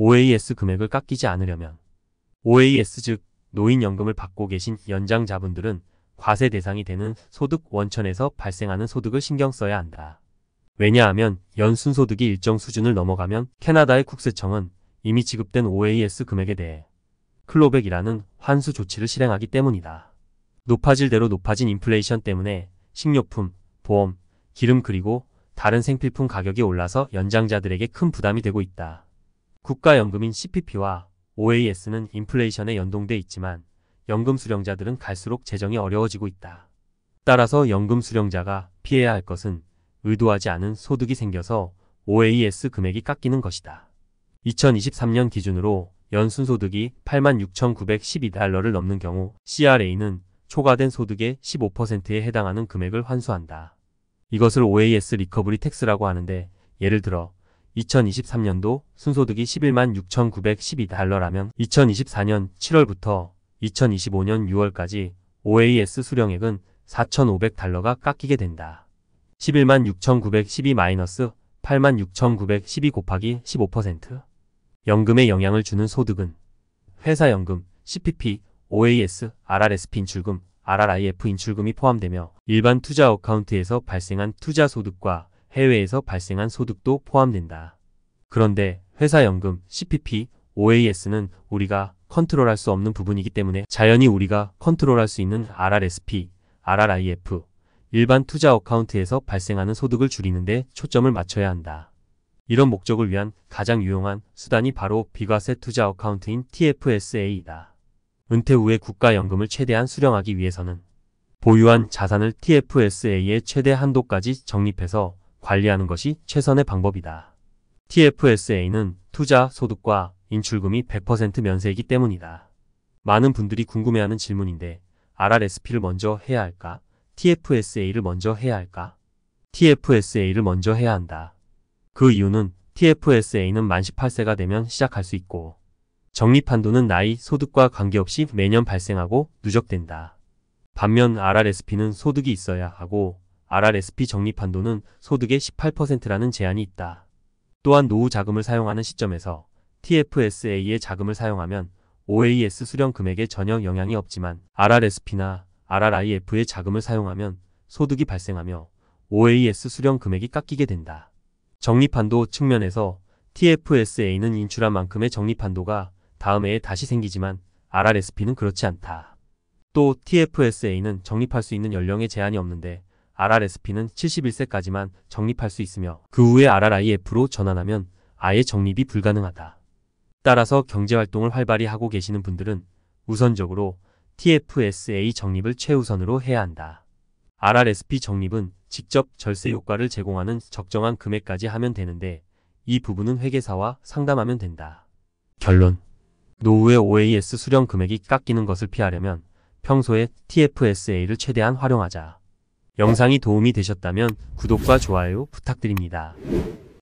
OAS 금액을 깎이지 않으려면 OAS 즉 노인연금을 받고 계신 연장자분들은 과세 대상이 되는 소득 원천에서 발생하는 소득을 신경 써야 한다. 왜냐하면 연순소득이 일정 수준을 넘어가면 캐나다의 국세청은 이미 지급된 OAS 금액에 대해 클로백이라는 환수 조치를 실행하기 때문이다. 높아질 대로 높아진 인플레이션 때문에 식료품, 보험, 기름 그리고 다른 생필품 가격이 올라서 연장자들에게 큰 부담이 되고 있다. 국가연금인 CPP와 OAS는 인플레이션에 연동돼 있지만 연금 수령자들은 갈수록 재정이 어려워지고 있다. 따라서 연금 수령자가 피해야 할 것은 의도하지 않은 소득이 생겨서 OAS 금액이 깎이는 것이다. 2023년 기준으로 연순 소득이 86,912달러를 넘는 경우 CRA는 초과된 소득의 15%에 해당하는 금액을 환수한다. 이것을 OAS 리커버리 텍스라고 하는데 예를 들어 2023년도 순소득이 11만 6,912달러라면 2024년 7월부터 2025년 6월까지 OAS 수령액은 4,500달러가 깎이게 된다. 11만 6,912 마이너스 8만 6,912 곱하기 15% 연금에 영향을 주는 소득은 회사연금, CPP, OAS, RRSP 인출금, RRIF 인출금이 포함되며 일반 투자 어카운트에서 발생한 투자 소득과 해외에서 발생한 소득도 포함된다. 그런데 회사연금, CPP, OAS는 우리가 컨트롤할 수 없는 부분이기 때문에 자연히 우리가 컨트롤할 수 있는 RRSP, RRIF, 일반 투자 어카운트에서 발생하는 소득을 줄이는데 초점을 맞춰야 한다. 이런 목적을 위한 가장 유용한 수단이 바로 비과세 투자 어카운트인 TFSA이다. 은퇴 후에 국가연금을 최대한 수령하기 위해서는 보유한 자산을 TFSA의 최대 한도까지 적립해서 관리하는 것이 최선의 방법이다. TFSA는 투자, 소득과 인출금이 100% 면세이기 때문이다. 많은 분들이 궁금해하는 질문인데 RRSP를 먼저 해야 할까? TFSA를 먼저 해야 할까? TFSA를 먼저 해야 한다. 그 이유는 TFSA는 만 18세가 되면 시작할 수 있고 적립한도는 나이, 소득과 관계없이 매년 발생하고 누적된다. 반면 RRSP는 소득이 있어야 하고 RRSP 적립한도는 소득의 18%라는 제한이 있다. 또한 노후 자금을 사용하는 시점에서 TFSA의 자금을 사용하면 OAS 수령 금액에 전혀 영향이 없지만 RRSP나 RRIF의 자금을 사용하면 소득이 발생하며 OAS 수령 금액이 깎이게 된다. 적립한도 측면에서 TFSA는 인출한 만큼의 적립한도가 다음 해에 다시 생기지만 RRSP는 그렇지 않다. 또 TFSA는 적립할 수 있는 연령에 제한이 없는데 RRSP는 71세까지만 적립할 수 있으며 그 후에 RRIF로 전환하면 아예 적립이 불가능하다. 따라서 경제활동을 활발히 하고 계시는 분들은 우선적으로 TFSA 적립을 최우선으로 해야 한다. RRSP 적립은 직접 절세 효과를 제공하는 적정한 금액까지 하면 되는데 이 부분은 회계사와 상담하면 된다. 결론 노후의 OAS 수령 금액이 깎이는 것을 피하려면 평소에 TFSA를 최대한 활용하자. 영상이 도움이 되셨다면 구독과 좋아요 부탁드립니다.